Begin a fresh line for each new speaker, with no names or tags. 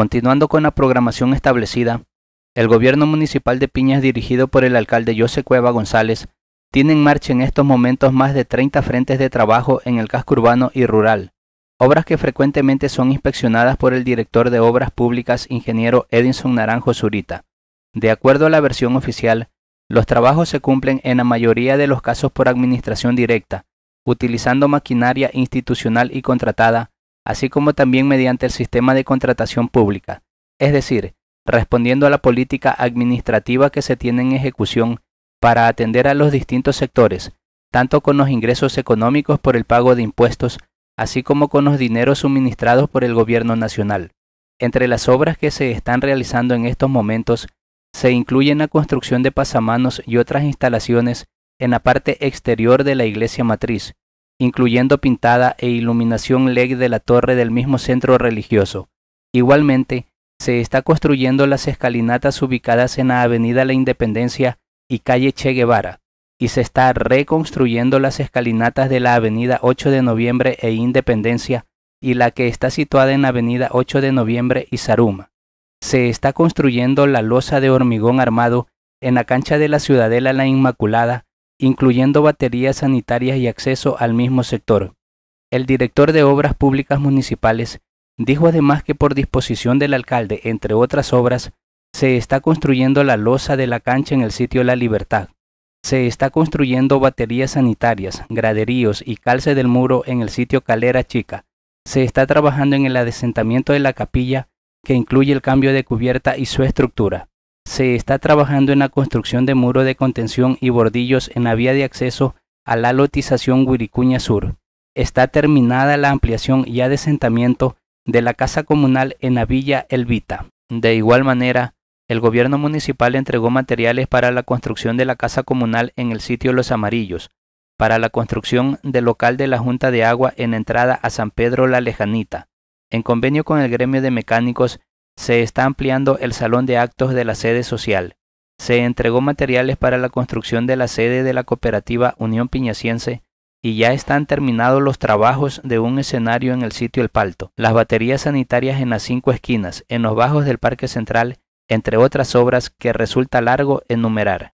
Continuando con la programación establecida, el gobierno municipal de Piñas dirigido por el alcalde José Cueva González tiene en marcha en estos momentos más de 30 frentes de trabajo en el casco urbano y rural, obras que frecuentemente son inspeccionadas por el director de Obras Públicas, ingeniero Edinson Naranjo Zurita. De acuerdo a la versión oficial, los trabajos se cumplen en la mayoría de los casos por administración directa, utilizando maquinaria institucional y contratada, así como también mediante el sistema de contratación pública, es decir, respondiendo a la política administrativa que se tiene en ejecución para atender a los distintos sectores, tanto con los ingresos económicos por el pago de impuestos, así como con los dineros suministrados por el gobierno nacional. Entre las obras que se están realizando en estos momentos se incluyen la construcción de pasamanos y otras instalaciones en la parte exterior de la iglesia matriz, incluyendo pintada e iluminación LED de la torre del mismo centro religioso. Igualmente, se está construyendo las escalinatas ubicadas en la Avenida La Independencia y calle Che Guevara, y se está reconstruyendo las escalinatas de la Avenida 8 de Noviembre e Independencia y la que está situada en la Avenida 8 de Noviembre y Zaruma. Se está construyendo la losa de hormigón armado en la cancha de la Ciudadela La Inmaculada incluyendo baterías sanitarias y acceso al mismo sector. El director de Obras Públicas Municipales dijo además que por disposición del alcalde, entre otras obras, se está construyendo la losa de la cancha en el sitio La Libertad. Se está construyendo baterías sanitarias, graderíos y calce del muro en el sitio Calera Chica. Se está trabajando en el adesentamiento de la capilla, que incluye el cambio de cubierta y su estructura se está trabajando en la construcción de muro de contención y bordillos en la vía de acceso a la lotización Huiricuña Sur. Está terminada la ampliación y adesentamiento de la casa comunal en la villa Elvita. De igual manera, el gobierno municipal entregó materiales para la construcción de la casa comunal en el sitio Los Amarillos, para la construcción del local de la Junta de Agua en entrada a San Pedro La Lejanita, en convenio con el gremio de mecánicos se está ampliando el salón de actos de la sede social. Se entregó materiales para la construcción de la sede de la cooperativa Unión Piñaciense y ya están terminados los trabajos de un escenario en el sitio El Palto, las baterías sanitarias en las cinco esquinas, en los bajos del Parque Central, entre otras obras que resulta largo enumerar.